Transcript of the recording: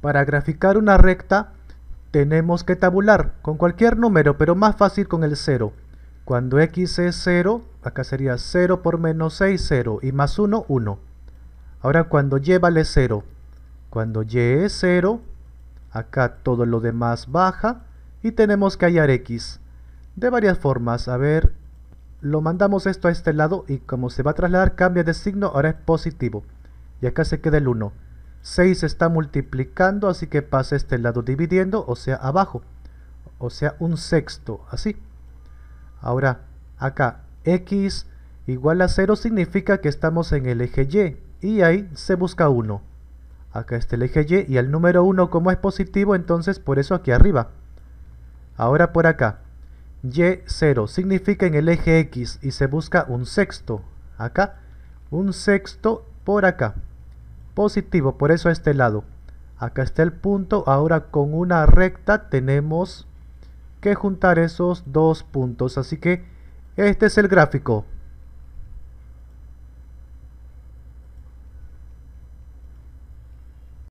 Para graficar una recta tenemos que tabular con cualquier número, pero más fácil con el 0. Cuando x es 0, acá sería 0 por menos 6, 0 y más 1, 1. Ahora cuando y vale 0, cuando y es 0, acá todo lo demás baja y tenemos que hallar x. De varias formas, a ver, lo mandamos esto a este lado y como se va a trasladar cambia de signo, ahora es positivo. Y acá se queda el 1. 6 está multiplicando, así que pasa este lado dividiendo, o sea, abajo. O sea, un sexto, así. Ahora, acá, x igual a 0 significa que estamos en el eje y, y ahí se busca 1. Acá está el eje y y el número 1 como es positivo, entonces por eso aquí arriba. Ahora por acá, y0 significa en el eje x y se busca un sexto. Acá, un sexto por acá positivo, por eso a este lado. Acá está el punto, ahora con una recta tenemos que juntar esos dos puntos. Así que este es el gráfico.